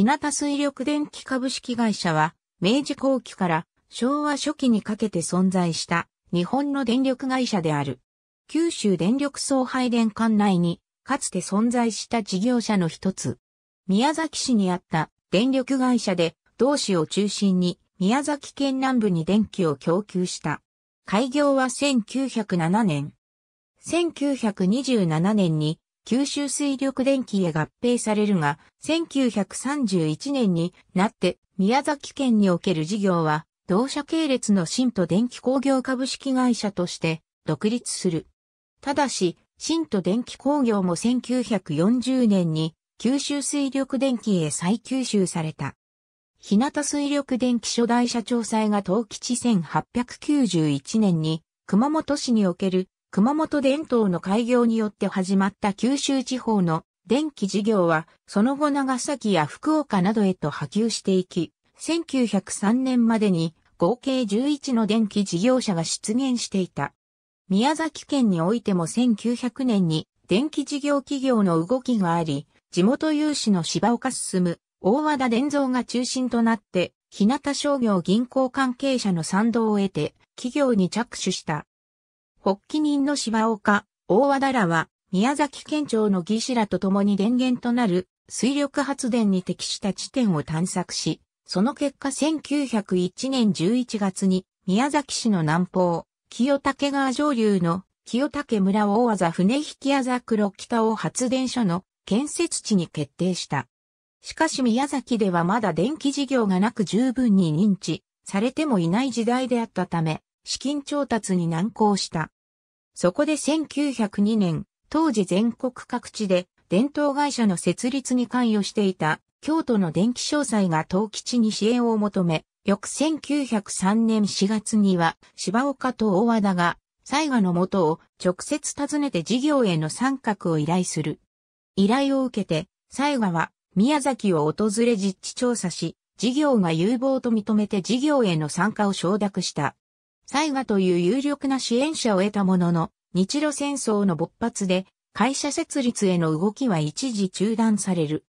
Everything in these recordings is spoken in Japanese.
日向水力電気株式会社は、明治後期から昭和初期にかけて存在した日本の電力会社である。九州電力送配電管内に、かつて存在した事業者の一つ。宮崎市にあった電力会社で、同市を中心に宮崎県南部に電気を供給した。開業は1907年。1927年に九州水力電気へ合併されるが、1931年になって宮崎県における事業は、同社系列の新都電気工業株式会社として独立する。ただし、新都電気工業も1940年に九州水力電気へ再吸収された。日向水力電気初代社長祭が東吉1891年に熊本市における熊本電灯の開業によって始まった九州地方の電気事業は、その後長崎や福岡などへと波及していき、1903年までに合計11の電気事業者が出現していた。宮崎県においても1900年に電気事業企業の動きがあり、地元有志の芝岡進、大和田伝蔵が中心となって、日向商業銀行関係者の賛同を得て、企業に着手した。発起人の芝岡、大和田らは、宮崎県庁の技師らと共に電源となる水力発電に適した地点を探索し、その結果1901年11月に宮崎市の南方、清武川上流の清武村大座船引きあざ黒北を発電所の建設地に決定した。しかし宮崎ではまだ電気事業がなく十分に認知されてもいない時代であったため、資金調達に難航した。そこで1902年、当時全国各地で伝統会社の設立に関与していた京都の電気商材が東吉に支援を求め、翌1903年4月には芝岡と大和田が西賀のとを直接訪ねて事業への参画を依頼する。依頼を受けて、西賀は宮崎を訪れ実地調査し、事業が有望と認めて事業への参加を承諾した。西賀という有力な支援者を得たものの、日露戦争の勃発で、会社設立への動きは一時中断される。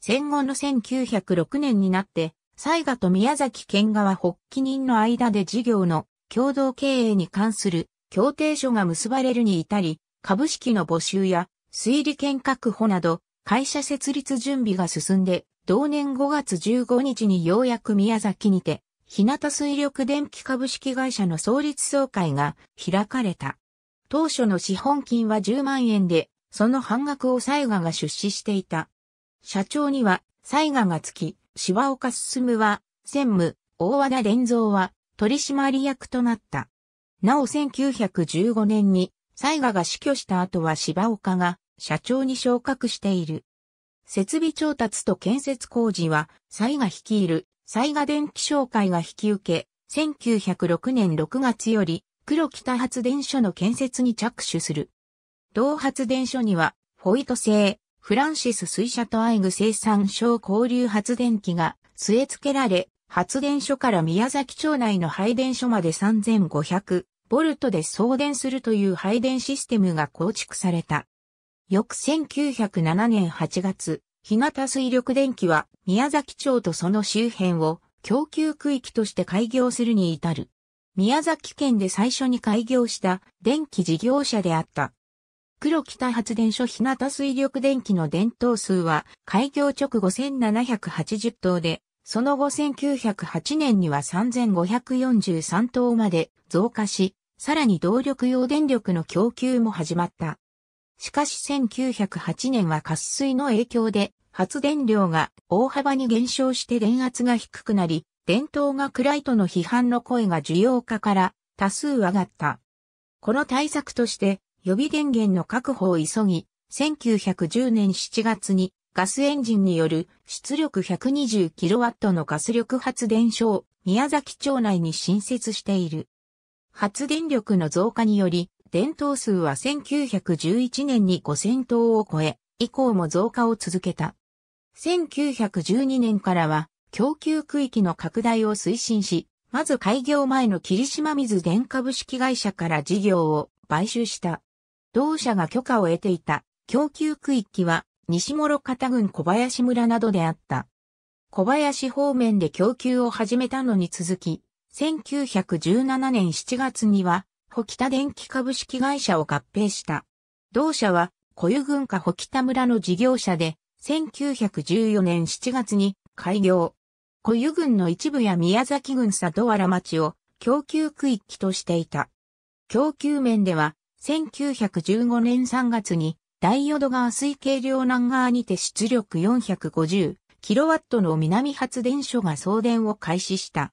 戦後の1906年になって、西賀と宮崎県側発起人の間で事業の共同経営に関する協定書が結ばれるに至り、株式の募集や推理権確保など会社設立準備が進んで、同年5月15日にようやく宮崎にて日向水力電気株式会社の創立総会が開かれた。当初の資本金は10万円で、その半額を西賀が出資していた。社長には西賀がつき、芝岡進は専務、大和田連蔵は取締役となった。なお1915年に西賀が死去した後は芝岡が社長に昇格している。設備調達と建設工事は、西賀率いる雑賀電気商会が引き受け、1906年6月より黒北発電所の建設に着手する。同発電所には、フォイト製、フランシス水車とアイグ生産小交流発電機が据え付けられ、発電所から宮崎町内の配電所まで3500ボルトで送電するという配電システムが構築された。翌1907年8月、日向水力電機は宮崎町とその周辺を供給区域として開業するに至る。宮崎県で最初に開業した電気事業者であった。黒北発電所日向水力電機の電灯数は開業直後1780棟で、その後1908年には3543棟まで増加し、さらに動力用電力の供給も始まった。しかし1908年は渇水の影響で発電量が大幅に減少して電圧が低くなり、電灯が暗いとの批判の声が需要家から多数上がった。この対策として予備電源の確保を急ぎ、1910年7月にガスエンジンによる出力 120kW のガス力発電所を宮崎町内に新設している。発電力の増加により伝統数は1911年に5000頭を超え、以降も増加を続けた。1912年からは、供給区域の拡大を推進し、まず開業前の霧島水電株式会社から事業を買収した。同社が許可を得ていた供給区域は西諸方郡小林村などであった。小林方面で供給を始めたのに続き、1917年7月には保北電気株式会社を合併した。同社は、小湯郡下保北村の事業者で、1914年7月に開業。小湯郡の一部や宮崎郡里原町を供給区域としていた。供給面では、1915年3月に、大淀川水系両南側にて出力 450kW の南発電所が送電を開始した。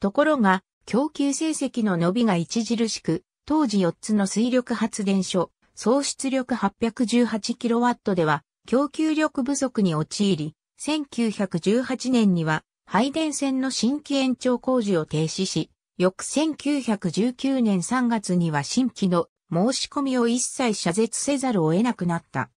ところが、供給成績の伸びが著しく、当時4つの水力発電所、総出力 818kW では、供給力不足に陥り、1918年には、配電線の新規延長工事を停止し、翌1919年3月には新規の申し込みを一切謝絶せざるを得なくなった。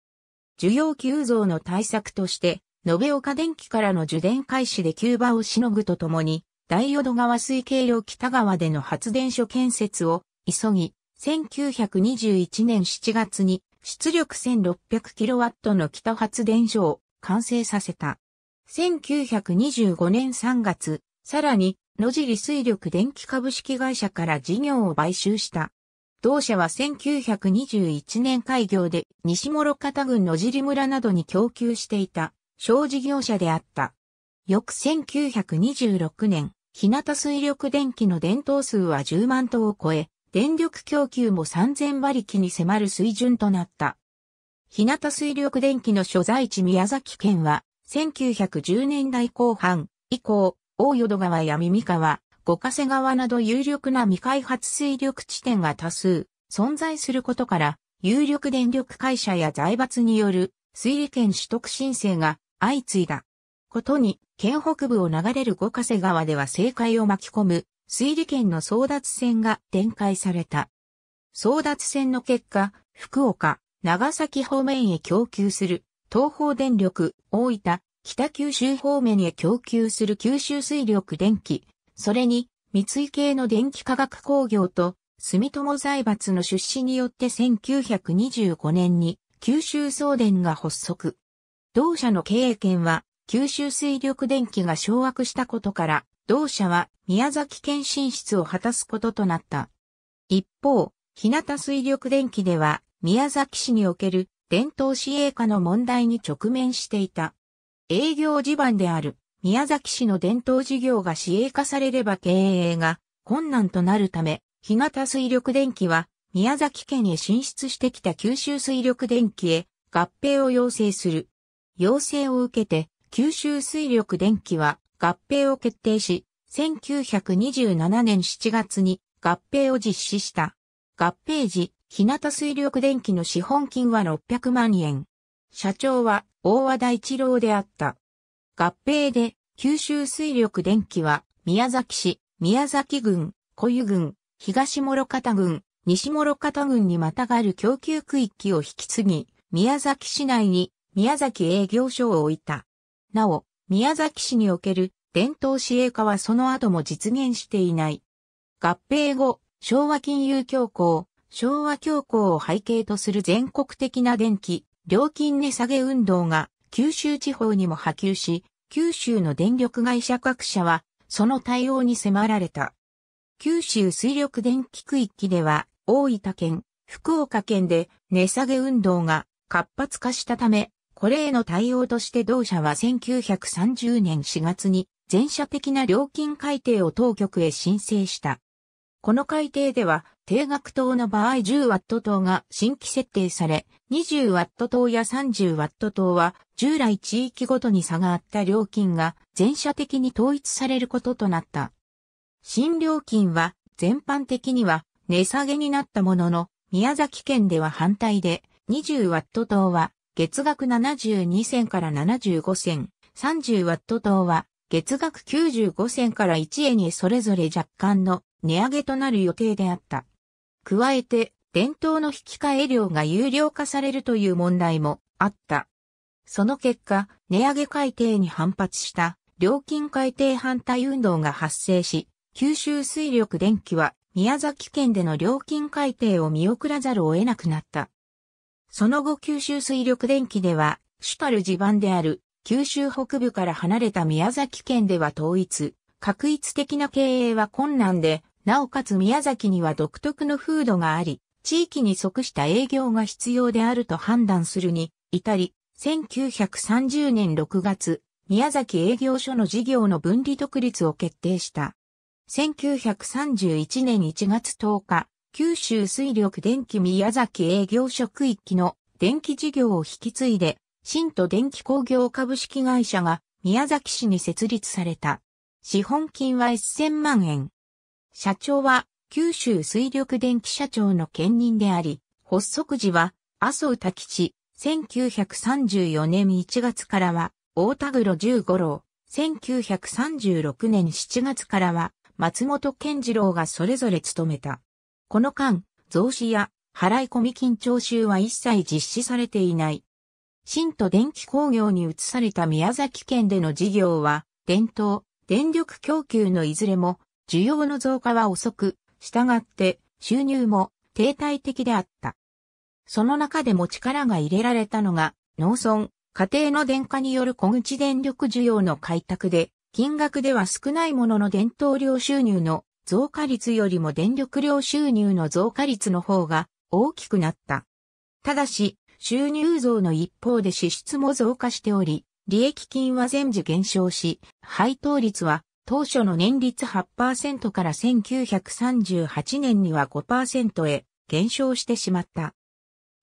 需要急増の対策として、延岡電機からの受電開始で急場をしのぐとともに、大淀川水系量北川での発電所建設を急ぎ、1921年7月に出力 1600kW の北発電所を完成させた。1925年3月、さらに野尻水力電気株式会社から事業を買収した。同社は1921年開業で西諸方郡野尻村などに供給していた小事業者であった。翌1926年、日向水力電気の電灯数は10万灯を超え、電力供給も3000馬力に迫る水準となった。日向水力電気の所在地宮崎県は、1910年代後半以降、大淀川や耳川、五ヶ瀬川など有力な未開発水力地点が多数存在することから、有力電力会社や財閥による水利権取得申請が相次いだことに県北部を流れる五ヶ瀬川では政界を巻き込む水利県の争奪戦が展開された。争奪戦の結果、福岡、長崎方面へ供給する東方電力、大分、北九州方面へ供給する九州水力電気、それに三井系の電気化学工業と住友財閥の出資によって1925年に九州送電が発足。同社の経営権は九州水力電気が掌握したことから、同社は宮崎県進出を果たすこととなった。一方、日向水力電気では、宮崎市における伝統市営化の問題に直面していた。営業地盤である宮崎市の伝統事業が市営化されれば経営が困難となるため、日向水力電気は宮崎県へ進出してきた九州水力電気へ合併を要請する。要請を受けて九州水力電気は合併を決定し、1927年7月に合併を実施した。合併時、日向水力電気の資本金は600万円。社長は大和田一郎であった。合併で九州水力電気は宮崎市、宮崎郡、小湯郡、東諸方郡、西諸方郡にまたがる供給区域を引き継ぎ、宮崎市内に宮崎営業所を置いた。なお、宮崎市における伝統市営化はその後も実現していない。合併後、昭和金融恐慌、昭和恐慌を背景とする全国的な電気、料金値下げ運動が九州地方にも波及し、九州の電力会社各社はその対応に迫られた。九州水力電気区域では大分県、福岡県で値下げ運動が活発化したため、これへの対応として同社は1930年4月に全社的な料金改定を当局へ申請した。この改定では、定額等の場合 10W 等が新規設定され、20W 等や 30W 等は従来地域ごとに差があった料金が全社的に統一されることとなった。新料金は全般的には値下げになったものの、宮崎県では反対で 20W 等は月額72銭から75銭、30ワット等は、月額95銭から1円にそれぞれ若干の値上げとなる予定であった。加えて、伝統の引き換え料が有料化されるという問題もあった。その結果、値上げ改定に反発した料金改定反対運動が発生し、九州水力電気は宮崎県での料金改定を見送らざるを得なくなった。その後九州水力電気では、主たる地盤である九州北部から離れた宮崎県では統一、確一的な経営は困難で、なおかつ宮崎には独特の風土があり、地域に即した営業が必要であると判断するに、至り、1930年6月、宮崎営業所の事業の分離独立を決定した。1931年1月10日、九州水力電気宮崎営業職域の電気事業を引き継いで、新都電気工業株式会社が宮崎市に設立された。資本金は1000万円。社長は九州水力電気社長の兼任であり、発足時は麻生多吉、1934年1月からは大田黒十五郎、1936年7月からは松本健次郎がそれぞれ務めた。この間、増資や払い込み金徴収は一切実施されていない。新都電気工業に移された宮崎県での事業は、伝統、電力供給のいずれも、需要の増加は遅く、従って収入も停滞的であった。その中でも力が入れられたのが、農村、家庭の電化による小口電力需要の開拓で、金額では少ないものの伝統量収入の増加率よりも電力量収入の増加率の方が大きくなった。ただし、収入増の一方で支出も増加しており、利益金は全時減少し、配当率は当初の年率8%から1938年には5%へ減少してしまった。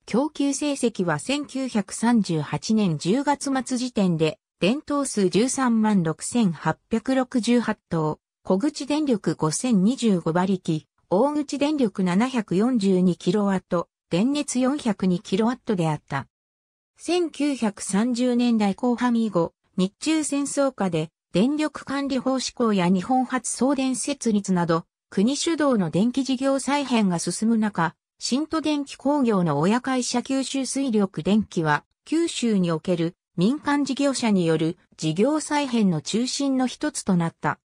供給成績は1938年10月末時点で、伝統数13万6868頭、小口電力5025馬力、大口電力 742kW、電熱 402kW であった。1930年代後半以後、日中戦争下で電力管理法施行や日本発送電設立など、国主導の電気事業再編が進む中、新都電気工業の親会社九州水力電気は、九州における民間事業者による事業再編の中心の一つとなった。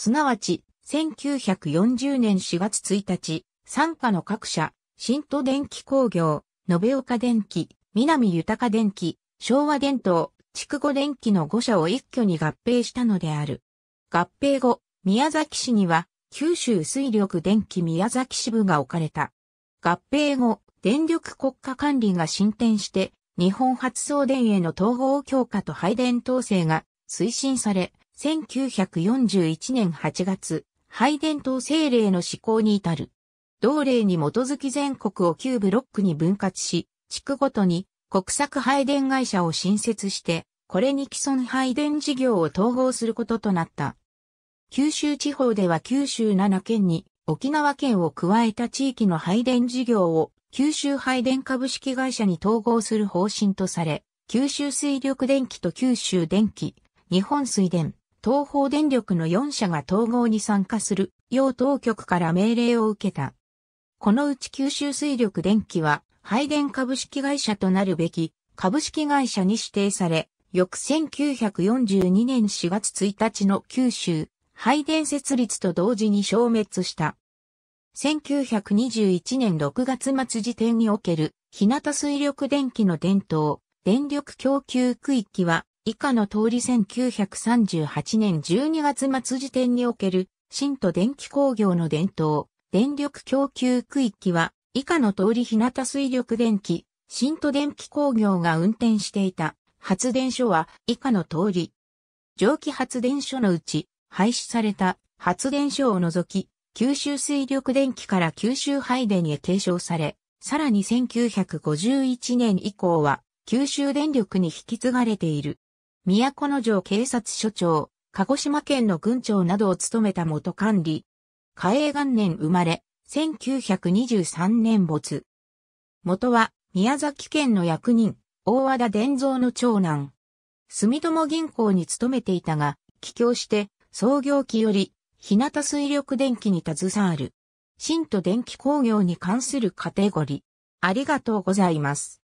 すなわち、1940年4月1日、参加の各社、新都電機工業、延岡電機、南豊電機、昭和電灯、筑後電機の5社を一挙に合併したのである。合併後、宮崎市には、九州水力電機宮崎支部が置かれた。合併後、電力国家管理が進展して、日本発送電への統合強化と配電統制が推進され、1941年8月、拝電統政令の施行に至る。同令に基づき全国を9ブロックに分割し、地区ごとに国策廃電会社を新設して、これに既存廃電事業を統合することとなった。九州地方では九州7県に沖縄県を加えた地域の廃電事業を九州廃電株式会社に統合する方針とされ、九州水力電気と九州電気、日本水電、東方電力の4社が統合に参加する、要当局から命令を受けた。このうち九州水力電気は、配電株式会社となるべき、株式会社に指定され、翌1942年4月1日の九州、配電設立と同時に消滅した。1921年6月末時点における、日向水力電気の伝統、電力供給区域は、以下の通り1938年12月末時点における、新都電気工業の伝統、電力供給区域は、以下の通り日向水力電気、新都電気工業が運転していた発電所は以下の通り。蒸気発電所のうち、廃止された発電所を除き、九州水力電気から九州配電へ継承され、さらに1951年以降は、九州電力に引き継がれている。都城警察署長、鹿児島県の郡長などを務めた元管理。嘉永元年生まれ、1923年没。元は、宮崎県の役人、大和田伝蔵の長男。住友銀行に勤めていたが、帰郷して、創業期より、日向水力電気に携わる。新都電気工業に関するカテゴリー。ありがとうございます。